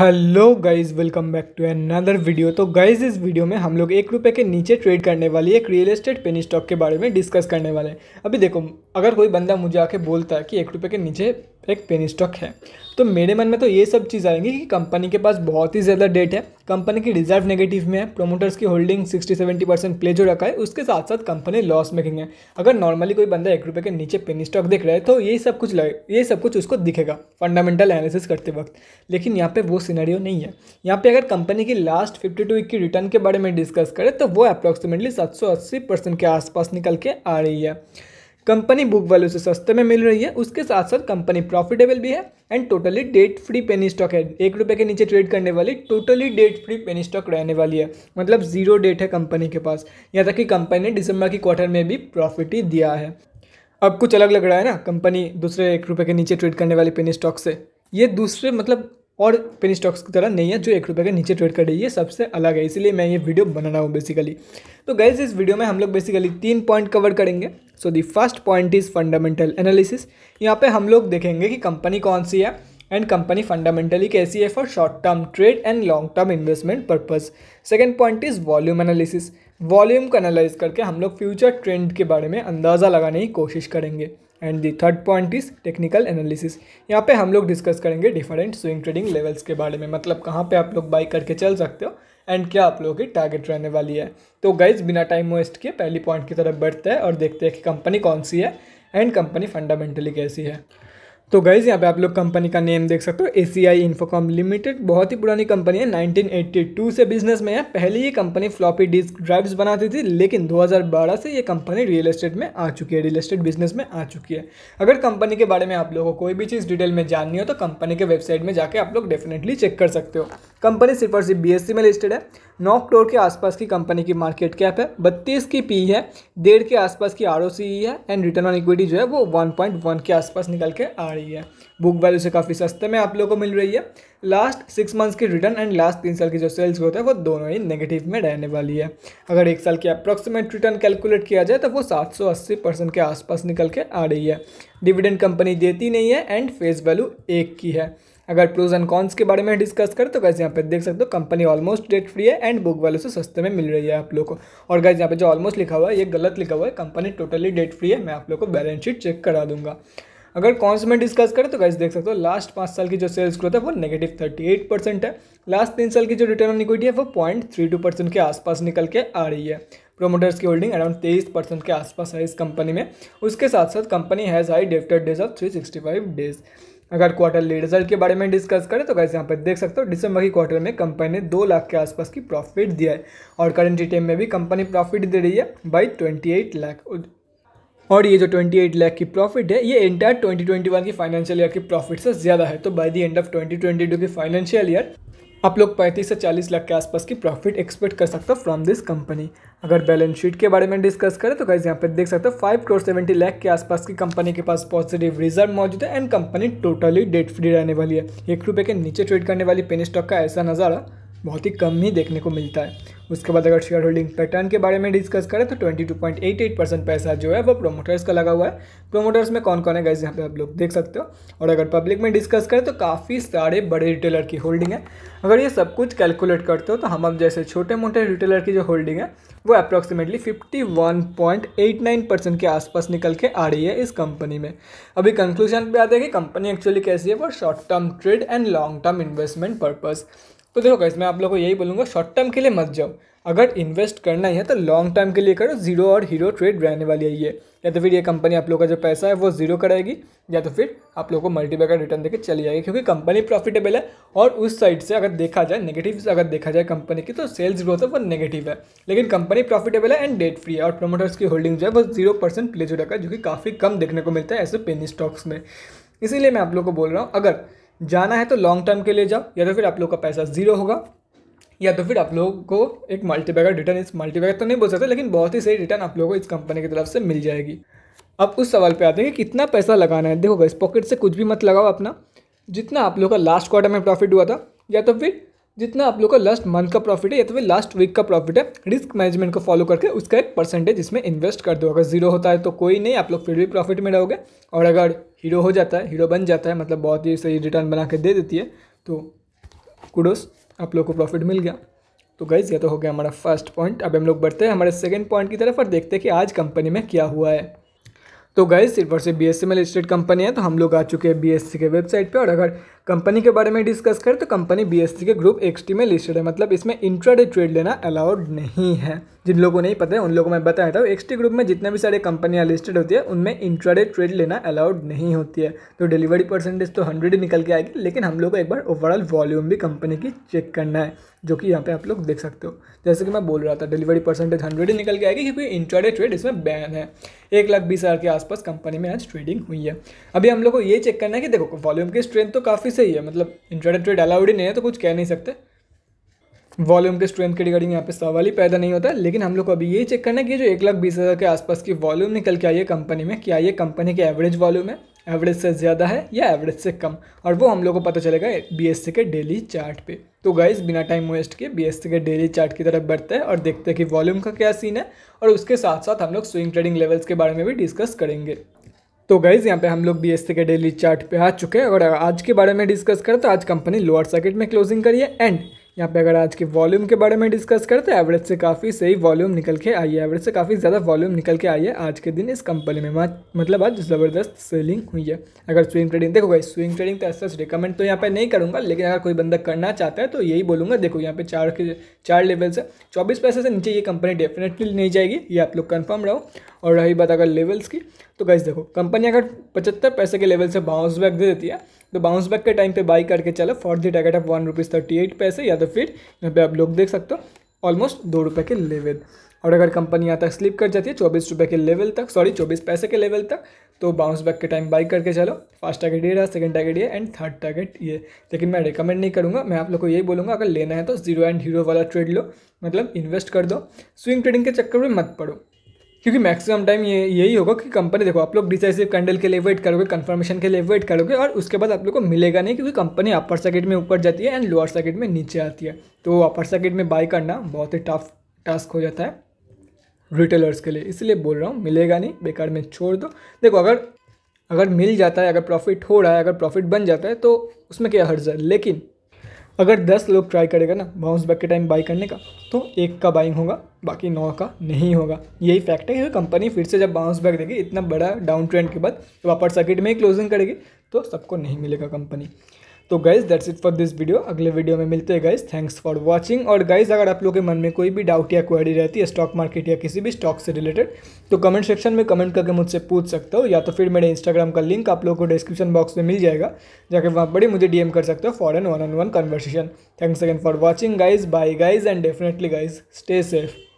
hello guys welcome back to another video तो guys इस video में हम लोग एक रुपये के नीचे ट्रेड करने वाली एक रियल एस्टेट पेनी स्टॉक के बारे में डिस्कस करने वाले हैं अभी देखो अगर कोई बंदा मुझे आके बोलता है कि एक रुपये के नीचे एक पेनी स्टॉक है तो मेरे मन में तो ये सब चीज़ आएंगी कि कंपनी के पास बहुत ही ज़्यादा डेट है कंपनी की रिजर्व नेगेटिव में है प्रोमोटर्स की होल्डिंग 60-70 परसेंट प्ले जो रखा है उसके साथ साथ कंपनी लॉस मेकिंग है अगर नॉर्मली कोई बंदा एक रुपये के नीचे पेनी स्टॉक देख रहा है तो ये सब कुछ ये सब कुछ उसको दिखेगा फंडामेंटल एनालिसिस करते वक्त लेकिन यहाँ पर वो सीनरियो नहीं है यहाँ पर अगर कंपनी की लास्ट फिफ्टी टू वीक की रिटर्न के बारे में डिस्कस करें तो वो अप्रॉक्सीमेटली सात के आसपास निकल के आ रही है कंपनी बुक वैल्यू से सस्ते में मिल रही है उसके साथ साथ कंपनी प्रॉफिटेबल भी है and totally debt free penny stock है एक रुपये के नीचे ट्रेड करने वाली totally debt free penny stock रहने वाली है मतलब जीरो डेट है कंपनी के पास यहाँ तक कि कंपनी ने दिसंबर की क्वार्टर में भी प्रॉफिट ही दिया है अब कुछ अलग लग रहा है ना कंपनी दूसरे एक रुपये के नीचे ट्रेड करने वाली पेनी स्टॉक से ये दूसरे मतलब और पेनी स्टॉक्स की तरह नहीं है जो एक रुपये के नीचे ट्रेड कर रही है सबसे अलग है इसीलिए मैं ये वीडियो बना रहा हूँ बेसिकली तो गैस इस वीडियो में हम लोग बेसिकली तीन पॉइंट कवर करेंगे so the first point is fundamental analysis यहाँ पे हम लोग देखेंगे कि कंपनी कौन सी है एंड कंपनी फंडामेंटली कैसी है for short term trade and long term investment purpose second point is volume analysis volume को एनालाइज करके हम लोग फ्यूचर ट्रेंड के बारे में अंदाज़ा लगाने की कोशिश करेंगे and the third point is technical analysis यहाँ पे हम लोग डिस्कस करेंगे डिफरेंट स्विंग ट्रेडिंग लेवल्स के बारे में मतलब कहाँ पे आप लोग बाई करके चल सकते हो एंड क्या आप लोगों की टारगेट रहने वाली है तो गाइज बिना टाइम वेस्ट किए पहली पॉइंट की तरफ बढ़ते हैं और देखते हैं कि कंपनी कौन सी है एंड कंपनी फंडामेंटली कैसी है तो गाइज़ यहाँ पे आप लोग कंपनी का नेम देख सकते हो ए सी आई इन्फोकॉम लिमिटेड बहुत ही पुरानी कंपनी है 1982 से बिजनेस में है पहले ये कंपनी फ्लॉपी डिस्क ड्राइव्स बनाती थी लेकिन 2012 से ये कंपनी रियल एस्टेट में आ चुकी है रियल एस्टेट बिजनेस में आ चुकी है अगर कंपनी के बारे में आप लोगों को कोई भी चीज़ डिटेल में जाननी हो तो कंपनी के वेबसाइट में जाके आप लोग डेफिनेटली चेक कर सकते हो कंपनी सिर्फ और सिर्फ बी e में लिस्टेड है नौ करोड़ के आसपास की कंपनी की मार्केट कैप है बत्तीस की पी है डेढ़ के आसपास की आर e है एंड रिटर्न ऑन इक्विटी जो है वो 1.1 के आसपास निकल के आ रही है बुक वैल्यू से काफ़ी सस्ते में आप लोगों को मिल रही है लास्ट सिक्स मंथ्स की रिटर्न एंड लास्ट तीन साल की जो सेल्स ग्रोथ है वो दोनों ही नेगेटिव में रहने वाली है अगर एक साल की अप्रॉक्सीमेट रिटर्न कैलकुलेट किया जाए तो वो सात परसेंट के आसपास निकल के आ रही है डिविडेंड कंपनी देती नहीं है एंड फेस वैल्यू एक की है अगर प्रोज एंड कॉन्स के बारे में डिस्कस करें तो गैस यहाँ पे देख सकते हो कंपनी ऑलमोस्ट डेट फ्री है एंड बुक वैल्यू से सस्ते में मिल रही है आप लोग को और गैस यहाँ पे जो ऑलमोस्ट लिखा हुआ है ये गलत लिखा हुआ है कंपनी टोटली डेट फ्री है मैं आप लोग को बैलेंस शीट चेक करा दूंगा अगर कॉन्स में डिस्कस करें तो गैस देख सकते हो लास्ट पाँच साल की जो सेल्स ग्रोथ है वो नेगेटिव थर्टी एट परसेंट है लास्ट तीन साल की जो रिटर्न ऑन इक्विटी है वो पॉइंट थ्री टू परसेंट के आसपास निकल के आ रही है प्रोमोटर्स की होल्डिंग अराउंड तेईस परसेंट के आसपास है इस कंपनी में उसके साथ साथ कंपनी हैज़ हाई डेफ्टेड days of three sixty five days अगर क्वार्टरली रिजल्ट के बारे में डिस्कस करें तो कैसे यहाँ पर देख सकते हो दिसंबर की क्वार्टर में कंपनी ने दो लाख के आसपास की प्रॉफिट दिया है और करंट टाइम में भी कंपनी प्रॉफिट दे रही है बाई ट्वेंटी एट लाख और ये जो 28 लाख की प्रॉफिट है ये एंटायर 2021 की फाइनेंशियल ईयर की प्रॉफिट से ज़्यादा है तो बाय द एंड ऑफ 2022 की फाइनेंशियल ईयर आप लोग 35 से 40 लाख के आसपास की प्रॉफिट एक्सपेक्ट कर सकते हो फ्रॉम दिस कंपनी अगर बैलेंस शीट के बारे में डिस्कस करें तो कैसे यहाँ पे देख सकते हो फाइव करोड़ सेवेंटी लाख के आसपास की कंपनी के पास पॉजिटिव रिजर्व मौजूद है and company totally debt free रहने वाली है एक रुपये के नीचे ट्रेड करने वाली पेनी स्टॉक का ऐसा नज़ारा बहुत ही कम ही देखने को मिलता है उसके बाद अगर शेयर होल्डिंग पैटर्न के बारे में डिस्कस करें तो 22.88 परसेंट पैसा जो है वो प्रोमोटर्स का लगा हुआ है प्रोमोटर्स में कौन कौन है गाइज यहाँ पे आप लोग देख सकते हो और अगर पब्लिक में डिस्कस करें तो काफ़ी सारे बड़े रिटेलर की होल्डिंग है अगर ये सब कुछ कैलकुलेट करते हो तो हम अब जैसे छोटे मोटे रिटेलर की जो होल्डिंग है वो अप्रॉक्सीमेटली फिफ्टी परसेंट के आसपास निकल के आ रही है इस कंपनी में अभी कंक्लूजन पर आते हैं कि कंपनी एक्चुअली कैसी है for short term trade and long term investment purpose तो देखो कैसे मैं आप लोग को यही बोलूँगा शॉर्ट टर्म के लिए मत जाओ अगर इन्वेस्ट करना ही है तो लॉन्ग टर्म के लिए करो जीरो और हीरो ट्रेड रहने वाली है ये या तो फिर ये कंपनी आप लोग का जो पैसा है वो जीरो कराएगी या तो फिर आप लोग को मल्टीपैकर रिटर्न देकर चली जाएगी क्योंकि कंपनी प्रॉफिटेबल है और उस साइड से अगर देखा जाए नेगेटिव अगर देखा जाए कंपनी की तो सेल्स ग्रोथ है वो नेगेटिव है लेकिन कंपनी प्रॉफिटेबल है एंड डेट फ्री है और प्रोमोटर्स की होल्डिंग जो है वो जीरो परसेंट प्लेज हो है जो कि काफ़ी कम देखने को मिलता है ऐसे पेनी स्टॉक्स में इसीलिए मैं आप लोग को बोल रहा हूँ अगर जाना है तो लॉन्ग टर्म के लिए जाओ या तो फिर आप लोग का पैसा जीरो होगा या तो फिर आप लोगों को एक मल्टीबैगर रिटर्न इस मल्टीबैगर तो नहीं बोल सकते लेकिन बहुत ही सही रिटर्न आप लोगों को इस कंपनी की तरफ से मिल जाएगी अब उस सवाल पे आते हैं कि कितना पैसा लगाना है देखो इस पॉकेट से कुछ भी मत लगाओ अपना जितना आप लोग का लास्ट क्वार्टर में प्रॉफिट हुआ था या तो फिर जितना आप लोग का लास्ट मंथ का प्रॉफिट है या तो फिर लास्ट वीक का प्रॉफिट है रिस्क मैनेजमेंट को फॉलो करके उसका एक परसेंटेज इसमें इन्वेस्ट कर दो अगर जीरो होता है तो कोई नहीं आप लोग फिर भी प्रॉफिट में रहोगे और अगर हीरो हो जाता है हीरो बन जाता है मतलब बहुत ही सही रिटर्न बना के दे देती है तो कुडोस आप लोग को प्रॉफिट मिल गया तो गई ये तो हो गया हमारा फर्स्ट पॉइंट अब हम लोग बढ़ते हैं हमारे सेकेंड पॉइंट की तरफ और देखते हैं कि आज कंपनी में क्या हुआ है तो गई सिर्फ और सिर्फ बी एस सी में लिस्टेड कंपनी है तो हम लोग आ चुके हैं बी एस सी के वेबसाइट पर और अगर कंपनी के बारे में डिस्कस करें तो कंपनी बी के ग्रुप टी में लिस्टेड है मतलब इसमें इंट्राडे ट्रेड लेना अलाउड नहीं है जिन लोगों को नहीं पता है उन लोगों को मैं बताया था टी ग्रुप में जितने भी सारे कंपनियां लिस्टेड होती है उनमें इंट्राडे ट्रेड लेना अलाउड नहीं होती है तो डिलीवरी परसेंटेज तो हंड्रेड ही निकल के आएगी लेकिन हम लोग को एक बार ओवरऑल वॉल्यूम भी कंपनी की चेक करना है जो कि यहाँ पे आप लोग देख सकते हो जैसे कि मैं बोल रहा था डिलीवरी परसेंटेज हंड्रेड ही निकल के आएगी क्योंकि इंट्राडे ट्रेड इसमें बैन है एक लाख बीस हज़ार के आसपास कंपनी में आज ट्रेडिंग हुई है अभी हम लोग को ये चेक करना है कि देखो वॉल्यूम की स्ट्रेंथ तो काफ़ी से ही है मतलब इंट्रोडक्टरी ट्रेड अलाउड ही नहीं है तो कुछ कह नहीं सकते वॉल्यूम के स्ट्रेंथ के रिगार्डिंग यहाँ पे सवाल ही पैदा नहीं होता लेकिन हम लोग को अभी ये चेक करना है कि जो एक लाख बीस हज़ार के आसपास की वॉल्यूम निकल के आई है कंपनी में क्या ये कंपनी के एवरेज वॉल्यूम है एवरेज से ज़्यादा है या एवरेज से कम और वो हम लोग को पता चलेगा बी के डेली चार्ट पे तो गाइज बिना टाइम वेस्ट के बी के डेली चार्ट की तरफ बढ़ते हैं और देखते हैं कि वॉल्यूम का क्या सीन है और उसके साथ साथ हम लोग स्विंग ट्रेडिंग लेवल्स के बारे में भी डिस्कस करेंगे तो गाइज़ यहाँ पे हम लोग बी एस के डेली चार्ट पे आ चुके हैं और आज के बारे में डिस्कस करें तो आज कंपनी लोअर सर्किट में क्लोजिंग करी है एंड यहाँ पे अगर आज के वॉल्यूम के बारे में डिस्कस करते तो एवरेज से काफ़ी सही वॉल्यूम निकल के आई है एवरेज से काफ़ी ज़्यादा वॉल्यूम निकल के आई है आज के दिन इस कंपनी में मतलब आज ज़बरदस्त सेलिंग हुई है अगर स्विंग ट्रेडिंग देखो भाई स्विंग ट्रेडिंग तो ऐसा रिकमेंड तो यहाँ पर नहीं करूँगा लेकिन अगर कोई बंदा करना चाहता है तो यही बोलूँगा देखो यहाँ पे चार के चार लेवल से चौबीस पैसे से नीचे ये कंपनी डेफिनेटली नहीं जाएगी ये आप लोग कन्फर्म रहो और रही बात अगर लेवल्स की तो गैस देखो कंपनी अगर पचहत्तर पैसे के लेवल से बाउंस बैक दे देती है तो बाउंस बैक के टाइम पे बाई करके चलो for the target of one rupees thirty eight पैसे या तो फिर यहाँ पे आप लोग देख सकते हो ऑलमोस्ट दो रुपये के लेवल और अगर कंपनी यहाँ तक स्लिप कर जाती है चौबीस रुपये के लेवल तक सॉरी चौबीस पैसे के लेवल तक तो बाउंस बैक के टाइम बाई करके चलो फर्स्ट टारगेट ये रहा सेकंड टारगेट ये एंड थर्ड टारगेट ये लेकिन मैं रिकमेंड नहीं करूँगा मैं आप लोग को यही बोलूँगा अगर लेना है तो जीरो एंड हीरो वाला ट्रेड लो मतलब इन्वेस्ट कर दो स्विंग ट्रेडिंग के चक्कर में मत पड़ो क्योंकि मैक्सिमम टाइम ये यही होगा कि कंपनी देखो आप लोग डिसाइसिव कैंडल के लिए वेट करोगे कंफर्मेशन के लिए वेट करोगे और उसके बाद आप लोग को मिलेगा नहीं क्योंकि कंपनी अपर सर्किट में ऊपर जाती है एंड लोअर सर्किट में नीचे आती है तो अपर सर्किट में बाई करना बहुत ही टफ टास्क हो जाता है रिटेलर्स के लिए इसलिए बोल रहा हूँ मिलेगा नहीं बेकार में छोड़ दो देखो अगर अगर मिल जाता है अगर प्रॉफिट हो रहा है अगर प्रॉफिट बन जाता है तो उसमें क्या हर्ज है लेकिन अगर दस लोग ट्राई करेगा ना बाउंस बैक के टाइम बाई करने का तो एक का बाइंग होगा बाकी नौ का नहीं होगा यही फैक्ट है क्योंकि कंपनी फिर से जब बाउंस बैक देगी इतना बड़ा डाउन ट्रेंड के बाद जब अपर सर्किट में ही क्लोजिंग करेगी तो सबको नहीं मिलेगा कंपनी तो guys that's it for this video अगले वीडियो में मिलते हैं गाइज थैंक्स फॉर वॉचिंग और गाइज अगर आप लोग के मन में कोई भी डाउट या क्वेरी रहती है स्टॉक मार्केट या किसी भी स्टॉक से रिलेटेड तो कमेंट सेक्शन में कमेंट करके मुझसे पूछ सकते हो या तो फिर मेरे इंस्टाग्राम का लिंक आप लोग को डिस्क्रिप्शन बॉक्स में मिल जाएगा जाके वहाँ पर ही मुझे डीएम कर सकते हो for an one on one conversation thanks again for watching guys bye guys and definitely guys stay safe